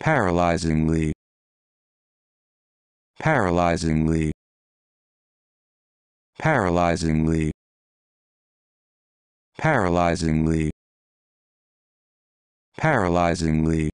paralyzingly paralyzingly paralyzingly paralyzingly paralyzingly